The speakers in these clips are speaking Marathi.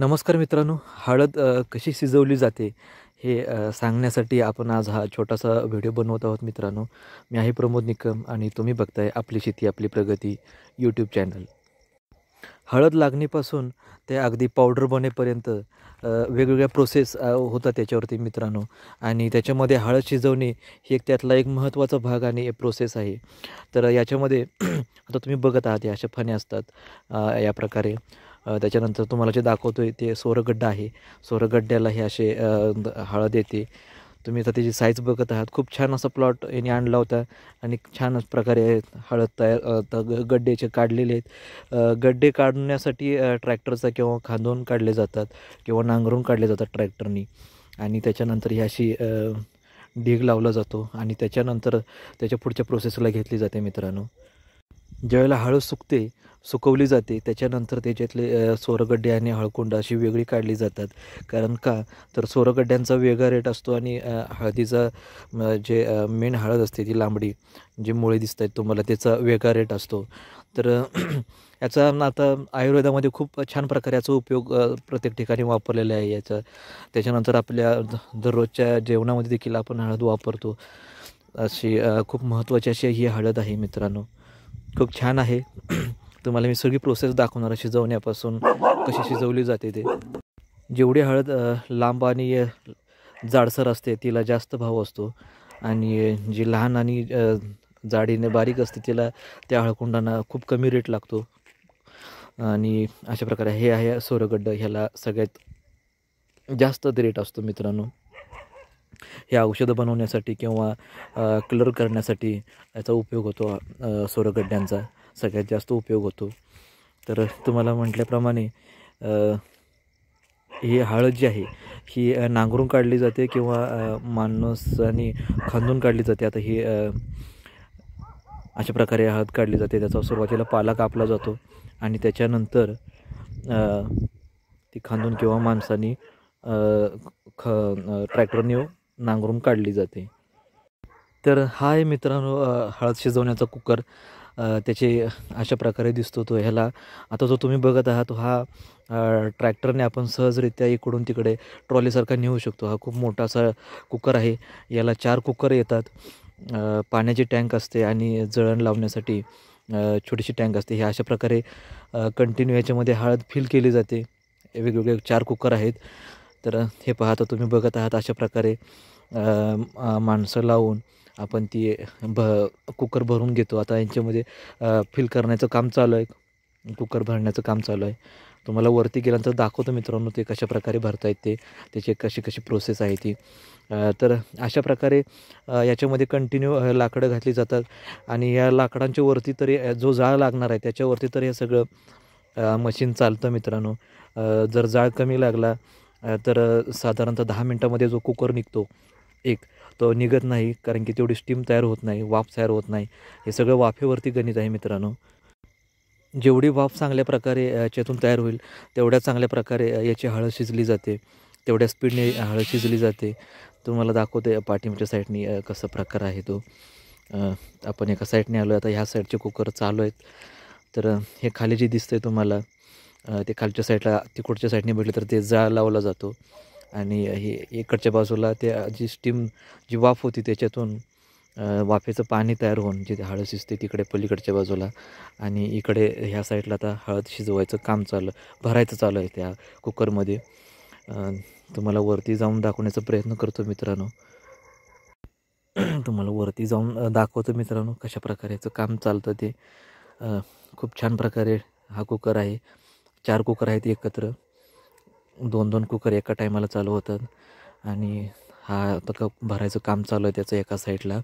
नमस्कार मित्रांनो हळद कशी शिजवली जाते हे सांगण्यासाठी आपण आज हा छोटासा व्हिडिओ बनवत आहोत मित्रांनो मी आहे प्रमोद निकम आणि तुम्ही बघताय आपली शेती आपली प्रगती यूट्यूब चॅनल हळद लागणीपासून ते अगदी पावडर बनेपर्यंत वेगवेगळ्या प्रोसेस होतात त्याच्यावरती मित्रांनो आणि त्याच्यामध्ये हळद शिजवणे ही एक त्यातला एक महत्त्वाचा भाग आणि प्रोसेस आहे तर याच्यामध्ये आता तुम्ही बघत आहात या अशा फण्या असतात या प्रकारे त्याच्यानंतर तुम्हाला जे दाखवतो आहे ते सोरगड्डा आहे सोरगड्ड्याला हे असे हळद येते तुम्ही आता त्याची साईज बघत आहात खूप छान असा प्लॉट याने आणला होता आणि छान प्रकारे हळद तयार गड्डेचे काढलेले आहेत गड्डे काढण्यासाठी ट्रॅक्टरचा किंवा खांदून काढले जातात किंवा नांगरून काढले जातात ट्रॅक्टरनी आणि त्याच्यानंतर ही अशी ढीग लावला जातो आणि त्याच्यानंतर त्याच्या पुढच्या प्रोसेसला घेतली जाते मित्रांनो ज्यावेळेला हळद सुकते सुकवली जाते त्याच्यानंतर त्याच्यातले सोरगड्डे आणि हळकुंड अशी वेगळी काढली जातात कारण का तर सोरगड्ड्यांचा वेगळा रेट असतो आणि हळदीचा जे मेन हळद असते ती लांबडी जे मुळे दिसत आहेत तुम्हाला त्याचा वेगळा रेट असतो तर याचा आता आयुर्वेदामध्ये खूप छान प्रकारे याचा उपयोग प्रत्येक ठिकाणी वापरलेला आहे याचा त्याच्यानंतर आपल्या दररोजच्या जेवणामध्ये देखील आपण हळद वापरतो अशी खूप महत्त्वाची अशी ही हळद आहे मित्रांनो खूप छान आहे तुम्हाला मी सगळी प्रोसेस दाखवणार शिजवण्यापासून कशी शिजवली जाते ते जेवढी हळद लांब आणि जाडसर असते तिला जास्त भाव असतो आणि जी लहान आणि जाडीने बारीक असते तिला त्या हळकुंडांना खूप कमी रेट लागतो आणि अशा प्रकारे हे आहे सोरगड्ड ह्याला सगळ्यात जास्त रेट असतो मित्रांनो हे औषधं बनवण्यासाठी किंवा क्लर करण्यासाठी याचा उपयोग होतो सोरगड्ड्यांचा सगळ्यात जास्त उपयोग होतो तर तुम्हाला म्हटल्याप्रमाणे ही हळद जी आहे ही नांगरून काढली जाते किंवा माणसाने खांदून काढली जाते आता ही अशा प्रकारे हळद काढली जाते त्याचा सुरुवातीला पाला कापला जातो आणि त्याच्यानंतर ती खांदून किंवा माणसाने ख ट्रॅक्टरने नांगरून काढली जाते तर हा आहे मित्रांनो हळद शिजवण्याचा कुकर त्याचे अशा प्रकारे दिसतो तो ह्याला आता जो तुम्ही बघत आहात हा ट्रॅक्टरने आपण सहजरित्या इकडून तिकडे ट्रॉलीसारखा नेऊ शकतो हा खूप मोठा असा कुकर आहे याला चार कुकर येतात पाण्याची टँक असते आणि जळण लावण्यासाठी छोटीशी टँक असते हे अशा प्रकारे कंटिन्यू याच्यामध्ये हळद फिल केली जाते वेगवेगळे चार कुकर आहेत तर हे पाहता तुम्ही बघत आहात अशा प्रकारे माणसं लावून आपण ती भ कुकर भरून घेतो आता यांच्यामध्ये फिल करण्याचं काम चालू आहे कुकर भरण्याचं काम चालू आहे तुम्हाला वरती गेल्यानंतर दाखवतो मित्रांनो ते कशा प्रकारे भरता येते त्याची कशी कशी प्रोसेस आहे ती तर अशा प्रकारे याच्यामध्ये कंटिन्यू लाकडं घातली जातात आणि या लाकडांच्या वरती तरी जो जाळ लागणार आहे त्याच्यावरती तर हे सगळं मशीन चालतं मित्रांनो जर जाळ कमी लागला तर साधारणतः दहा मिनटामध्ये जो कुकर निघतो एक तो निघत नाही कारण की तेवढी स्टीम तयार होत नाही वाफ तयार होत नाही हे सगळं वाफेवरती गणित आहे मित्रांनो जेवढी वाफ चांगल्या प्रकारे याच्यातून तयार होईल तेवढ्या चांगल्या प्रकारे याची हळद शिजली जाते तेवढ्या स्पीडने हळद शिजली जाते तुम्हाला दाखवते पाठीमागच्या साईडने कसा प्रकार आहे तो आपण एका साईडने आलो आता ह्या साईडचे कुकर चालू आहेत तर हे खाली जे दिसतंय तुम्हाला ते खालच्या साईडला तिकडच्या साईडने बघितलं तर ते जाळ लावला जातो आणि हे इकडच्या बाजूला ते जी स्टीम जी वाफ होती त्याच्यातून वाफेचं पाणी तयार होऊन जिथे हळद शिजते तिकडे पलीकडच्या बाजूला आणि इकडे ह्या साईडला आता हळद शिजवायचं काम चाललं भरायचं चालू आहे त्या कुकरमध्ये तुम्हाला वरती जाऊन दाखवण्याचा प्रयत्न करतो मित्रांनो तुम्हाला वरती जाऊन दाखवतो मित्रांनो कशा प्रकारे काम चालतं ते खूप छान प्रकारे हा कुकर आहे चार कुकर आहेत एकत्र दोन दोन कुकर एका टायमाला चालू होतात आणि हा आता भरायचं काम चालू आहे त्याचं एका साईडला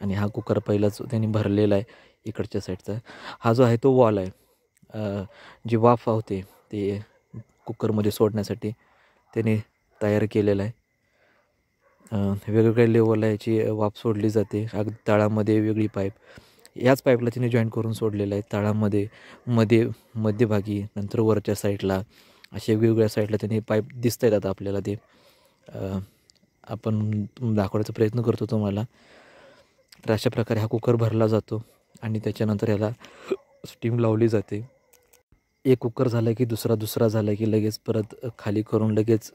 आणि हा कुकर पहिलाच त्यांनी भरलेला आहे इकडच्या साईडचा हा जो आहे तो वॉल आहे जी वाफ होते ते कुकरमध्ये सोडण्यासाठी त्याने तयार केलेला आहे वेगवेगळ्या लेवलला याची वाफ सोडली जाते अगदी तळामध्ये वेगळी पाईप याच पाईपला तिने जॉईन करून सोडलेलं आहे तळामध्ये मध्ये मध्यभागी नंतर वरच्या साईडला असे वेगवेगळ्या साईडला त्याने पाईप दिसत आहेत आता आपल्याला ते आपण दाखवण्याचा प्रयत्न करतो तुम्हाला तर अशा प्रकारे हा कुकर भरला जातो आणि त्याच्यानंतर याला स्टीम लावली जाते एक कुकर झाला की दुसरा दुसरा झाला की लगेच परत खाली करून लगेच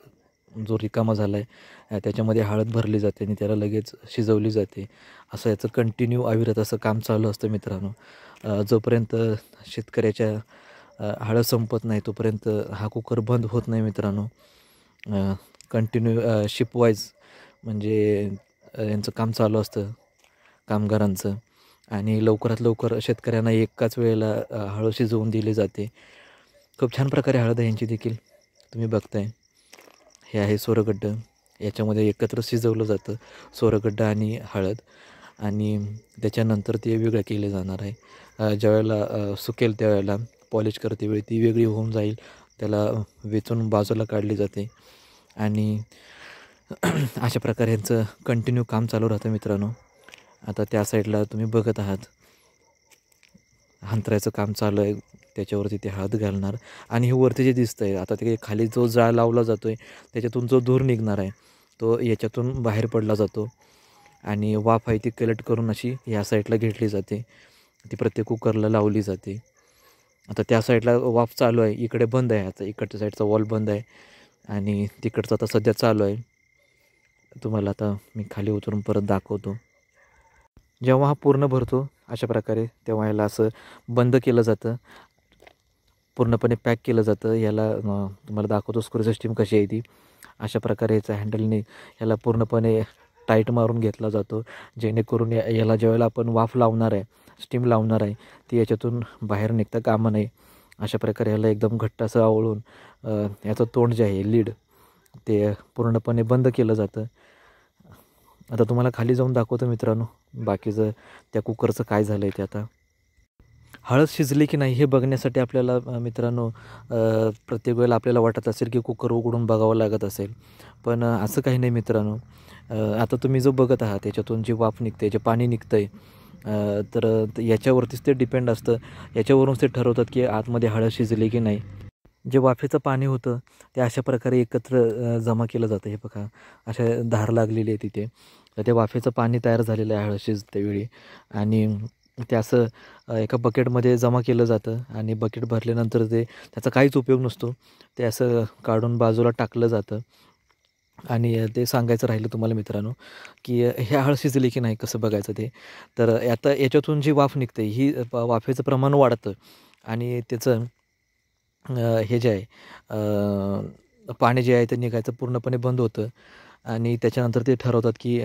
जो रिकामा झाला आहे त्याच्यामध्ये हळद भरली जाते आणि त्याला लगेच शिजवली जाते असं याचं कंटिन्यू अविरत असं काम चालू असतं मित्रांनो जोपर्यंत शेतकऱ्याच्या हळद संपत नाही तोपर्यंत हा कुकर बंद होत नाही मित्रांनो कंटिन्यू शिपवाईज म्हणजे यांचं काम चालू असतं कामगारांचं आणि लवकरात लवकर शेतकऱ्यांना एकाच वेळेला हळद शिजवून दिली जाते खूप छान प्रकारे हळद यांची देखील तुम्ही बघताय हे आहे सोरगड्डं याच्यामध्ये एकत्र शिजवलं जातं सोरगड्डं आणि हळद आणि त्याच्यानंतर ते वेगळं केले जाणार आहे ज्यावेळेला सुकेल त्यावेळेला पॉलिश करते वेळी ती वेगळी होऊन जाईल त्याला वेचून बाजूला काढली जाते आणि अशा प्रकारे यांचं कंटिन्यू काम चालू राहतं मित्रांनो आता त्या साईडला तुम्ही बघत आहात अंतरायचं काम चालू आहे त्याच्यावरती ते हात घालणार आणि हे वरती जे दिसत आहे आता ते खाली जो जाळ लावला जातो आहे त्याच्यातून जो धूर निघणार आहे तो याच्यातून बाहेर पडला जातो आणि वाफ आहे ती कलेक्ट करून अशी ह्या साईडला घेतली जाते ती प्रत्येक कुकरला लावली जाते आता त्या साईडला वाफ चालू आहे इकडे बंद आहे आता इकडच्या साईडचा वॉल बंद आहे आणि तिकडचं आता सध्या चालू आहे तुम्हाला आता मी खाली उतरून परत दाखवतो जेव्हा हा पूर्ण भरतो अशा प्रकारे तेव्हा ह्याला असं बंद केलं जातं पूर्णपणे पॅक केलं जातं याला तुम्हाला दाखवतो स्क्रू सिस्टीम कशी आहे ती अशा प्रकारे याचा हँडलने याला पूर्णपणे टाईट मारून घेतला जातो जेणेकरून या याला ज्यावेळेला आपण वाफ लावणार आहे स्टीम लावणार आहे ती याच्यातून बाहेर निघता कामा नये अशा प्रकारे याला एकदम घट्ट असं आवळून याचं तोंड जे आहे लीड ते पूर्णपणे बंद केलं जातं आता तुम्हाला खाली जाऊन दाखवतो मित्रांनो बाकीचं त्या कुकरचं काय झालं आहे ते आता हळद शिजली की नाही हे बघण्यासाठी आपल्याला मित्रांनो प्रत्येक वेळेला आपल्याला वाटत असेल की कुकर उघडून बघावं लागत असेल पण असं काही नाही मित्रांनो आता तुम्ही जो बघत आहात त्याच्यातून जे वाफ निघते जे पाणी निघतं आहे तर याच्यावरतीच ते डिपेंड असतं याच्यावरूनच ते ठरवतात की आतमध्ये हळद शिजली की नाही जे वाफेचं पाणी होतं ते अशा प्रकारे एकत्र जमा केलं जातं हे बघा अशा धार लागलेली आहे तिथे तर ते वाफेचं पाणी तयार झालेलं आहे हळद शिजतेवेळी आणि ते असं एका बकेटमध्ये जमा केलं जातं आणि बकेट भरल्यानंतर ते त्याचा काहीच उपयोग नसतो ते असं काढून बाजूला टाकलं जातं आणि ते सांगायचं राहिलं तुम्हाला मित्रांनो की हे हळ शिजली की नाही कसं बघायचं ते तर आता याच्यातून जी वाफ निघते ही वाफेचं प्रमाण वाढतं आणि त्याचं हे जे आहे पाणी जे आहे ते निघायचं पूर्णपणे बंद होतं आणि त्याच्यानंतर ते ठरवतात की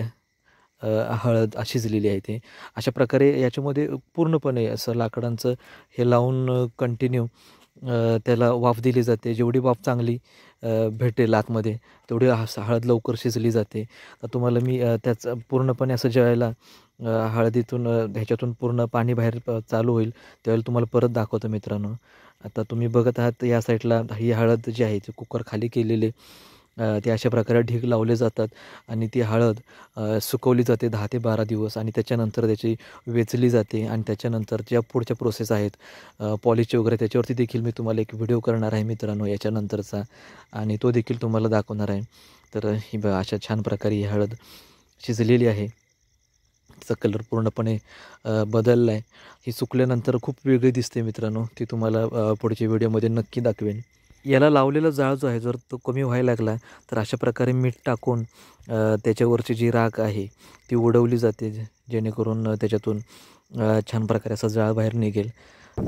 हळद शिजलेली आहे ते अशा प्रकारे याच्यामध्ये पूर्णपणे असं लाकडांचं हे लावून कंटिन्यू त्याला वाफ दिली जाते जेवढी वाफ चांगली भेटेल आतमध्ये तेवढी हळद लवकर शिजली जाते तर तुम्हाला मी त्याचं पूर्णपणे असं जेवायला हळदीतून ह्याच्यातून पूर्ण पाणी बाहेर चालू होईल त्यावेळेला तुम्हाला परत दाखवतो मित्रांनो आता तुम्ही बघत आहात या साईडला ही हळद जी आहे ती कुकर खाली केलेले ते अशा प्रकारे ढीग लावले जातात आणि ती हळद सुकवली जाते दहा ते बारा दिवस आणि त्याच्यानंतर त्याची वेचली जाते आणि त्याच्यानंतर ज्या पुढच्या प्रोसेस आहेत पॉलिसी वगैरे त्याच्यावरती देखील मी तुम्हाला एक व्हिडिओ करणार आहे मित्रांनो याच्यानंतरचा आणि तो देखील तुम्हाला दाखवणार आहे तर ही ब अशा छान प्रकारे ही हळद शिजलेली आहे तिचा कलर पूर्णपणे बदलला आहे ही सुकल्यानंतर खूप वेगळी दिसते मित्रांनो ती तुम्हाला पुढच्या व्हिडिओमध्ये नक्की दाखवेन याला लावलेला जाळ जो आहे जर तो कमी व्हायला लागला तर अशा प्रकारे मीठ टाकून त्याच्यावरची जी राख आहे ती उडवली जाते जेणेकरून त्याच्यातून छान प्रकारे असा जाळ बाहेर निघेल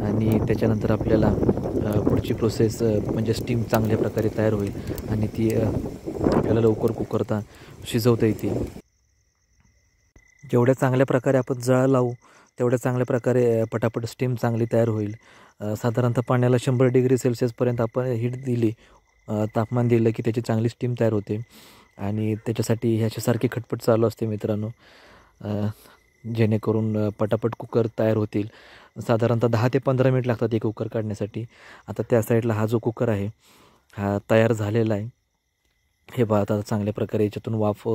आणि त्याच्यानंतर आपल्याला पुढची प्रोसेस म्हणजे स्टीम चांगल्या प्रकारे तयार होईल आणि ती आपल्याला लवकर कुकरता शिजवता येतील जेवढ्या चांगल्या प्रकारे आपण जाळ लावू तेवढ्या चांगल्या प्रकारे पटापट स्टीम चांगली तयार होईल साधारणतः पाण्याला शंभर डिग्री सेल्सिअसपर्यंत आपण हीट दिली तापमान दिलं की त्याची चांगली स्टीम तयार होते आणि त्याच्यासाठी ह्याच्यासारखी खटपट चालू असते मित्रांनो जेणेकरून पटापट कुकर तयार होतील साधारणतः दहा ते पंधरा मिनिट लागतात एक कुकर काढण्यासाठी आता त्या साईडला हा जो कुकर आहे हा तयार झालेला आहे हे पाहता आता चांगल्या प्रकारे याच्यातून वाफ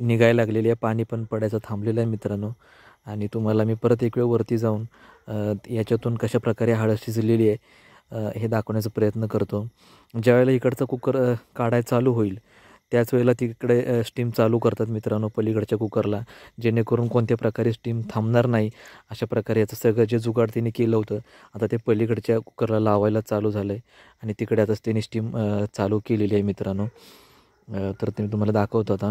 निघायला लागलेली आहे पाणी पण पडायचं थांबलेलं आहे मित्रांनो आणि तुम्हाला मी परत एक वेळ वरती जाऊन याच्यातून कशाप्रकारे हळद शिजलेली आहे हे दाखवण्याचा प्रयत्न करतो ज्यावेळेला इकडचं कुकर काढाय चालू होईल त्याच वेळेला तिकडे स्टीम चालू करतात मित्रांनो पलीकडच्या कुकरला जेणेकरून कोणत्या प्रकारे स्टीम थांबणार नाही अशा प्रकारे याचं सगळं जे जुगाड तिने केलं होतं आता ते पलीकडच्या कुकरला लावायला चालू झालं आहे आणि तिकडे आताच तिने स्टीम चालू केलेली आहे मित्रांनो तर ते मी तुम्हाला दाखवतो आता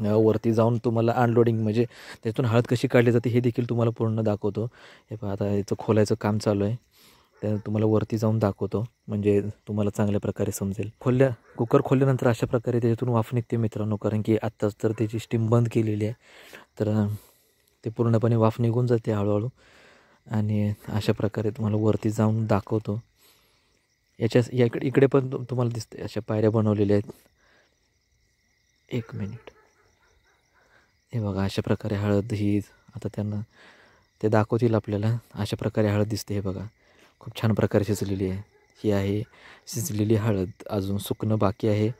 वरती जाऊन तुम्हाला अनलोडिंग म्हणजे त्यातून हळद कशी काढली जाते हे देखील तुम्हाला पूर्ण दाखवतो हे पहा आता याचं खोलायचं काम चालू आहे त्या तुम्हाला वरती जाऊन दाखवतो म्हणजे तुम्हाला चांगल्या प्रकारे समजेल खोलल्या कुकर खोलल्यानंतर अशा प्रकारे त्याच्यातून वाफ निघते मित्रांनो कारण की आत्ताच तर त्याची स्टीम बंद केलेली आहे तर ते पूर्णपणे वाफ निघून जाते हळूहळू आणि अशा प्रकारे तुम्हाला वरती जाऊन दाखवतो याच्या या इकडे पण तुम्हाला दिसते अशा पायऱ्या बनवलेल्या आहेत एक मिनिट हे बघा अशा प्रकारे हळद ही आता त्यांना ते दाखवतील आपल्याला अशा प्रकारे हळद दिसते हे बघा खूप छान प्रकारे शिजलेली आहे ही आहे शिजलेली हळद अजून सुकणं बाकी आहे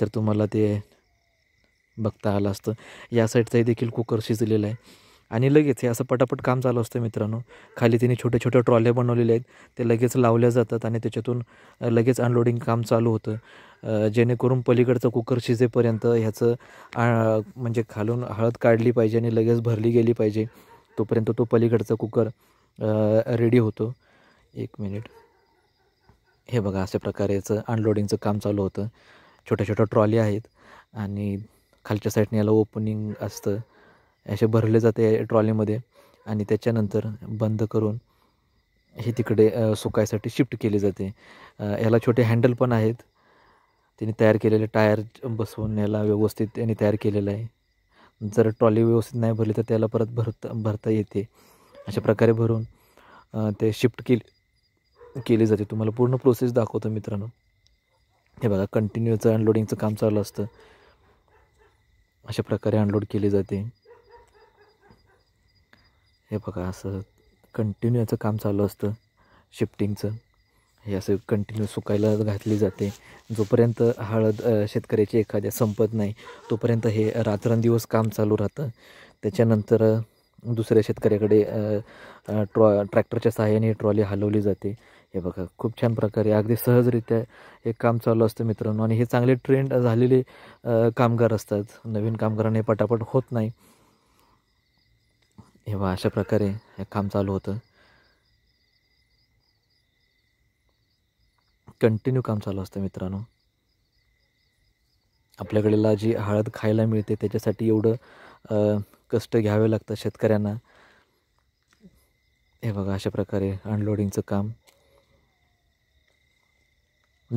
तर तुम्हाला ते बघता आलं असतं या साईडचाही देखील कुकर शिजलेला आहे आणि लगेच हे असं पटापट काम चालू असतं मित्रांनो खाली तिने छोट्या छोट्या ट्रॉल्या बनवलेल्या आहेत ते लगेच लावल्या जातात आणि त्याच्यातून लगेच अनलोडिंग काम चालू होतं जेणेकरून पलीकडचं कुकर शिजेपर्यंत ह्याचं म्हणजे खालून हळद काढली पाहिजे आणि लगेच भरली गेली पाहिजे तोपर्यंत तो पलीकडचा कुकर रेडी होतो एक मिनिट हे बघा अशा प्रकारे याचं अनलोडिंगचं काम चालू होतं छोट्या छोट्या ट्रॉली आहेत आणि खालच्या साईडने याला ओपनिंग असतं असे भरले जाते ट्रॉलीमध्ये आणि त्याच्यानंतर बंद करून हे तिकडे सुकायसाठी शिफ्ट केले जाते याला छोटे हँडल पण आहेत त्याने तयार केलेले टायर बसवून याला व्यवस्थित त्यांनी तयार केलेलं आहे जर ट्रॉली व्यवस्थित नाही भरली तर त्याला परत भरता भरता येते अशा प्रकारे भरून ते शिफ्ट केले केली जाते तुम्हाला पूर्ण प्रोसेस दाखवतो मित्रांनो हे बघा कंटिन्यूचं अनलोडिंगचं काम चालू असतं अशा प्रकारे अनलोड केले जाते हे बघा असं कंटिन्यू याचं काम चालू असतं शिफ्टिंगचं हे असं कंटिन्यू सुकायला घातली जाते जोपर्यंत हळद शेतकऱ्याची एखाद्या संपत नाही तोपर्यंत हे रात्रंदिवस काम चालू राहतं त्याच्यानंतर दुसऱ्या शेतकऱ्याकडे ट्रॉ ट्रॅक्टरच्या सहाय्याने ट्रॉली हलवली जाते हे बघा खूप छान प्रकारे अगदी सहजरित्या हे काम चालू असतं मित्रांनो आणि हे चांगले ट्रेंड झालेले कामगार असतात नवीन कामगारांना हे पटापट होत नाही हे बघा अशा प्रकारे हे काम चालू होतं कंटिन्यू काम चालू असतं मित्रांनो आपल्याकडेला जी हळद खायला मिळते त्याच्यासाठी एवढं कष्ट घ्यावे लागतं शेतकऱ्यांना हे बघा अशा प्रकारे अनलोडिंगचं काम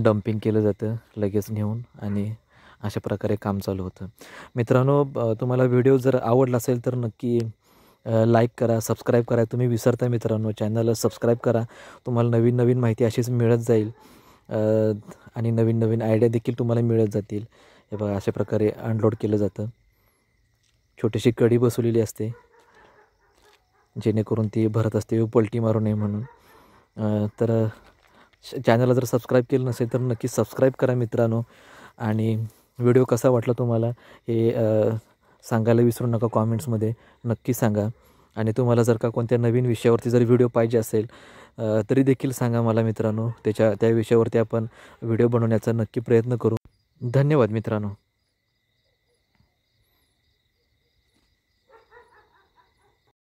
डम्पिंग केलं जातं लगेच नेऊन आणि अशा प्रकारे काम चालू होतं मित्रांनो तुम्हाला व्हिडिओ जर आवडला असेल तर नक्की लाईक करा सबस्क्राईब करा तुम्ही विसरता मित्रांनो चॅनलला सबस्क्राईब करा तुम्हाला नवीन नवीन माहिती अशीच मिळत जाईल आणि नवीन नवीन आयडिया देखील तुम्हाला मिळत जातील हे बघा अशा प्रकारे अनलोड केलं जातं छोटीशी कडी बसवलेली असते जेणेकरून ती भरत असते पलटी मारू नये म्हणून तर चॅनलला जर सबस्क्राईब केलं नसेल तर नक्की सबस्क्राईब करा मित्रांनो आणि व्हिडिओ कसा वाटला तुम्हाला हे सांगायला विसरू नका कॉमेंट्समध्ये नक्की सांगा आणि तुम्हाला जर का कोणत्या नवीन विषयावरती जर व्हिडिओ पाहिजे असेल तरी देखील सांगा मला मित्रांनो त्याच्या त्या विषयावरती आपण व्हिडिओ बनवण्याचा नक्की प्रयत्न करू धन्यवाद मित्रांनो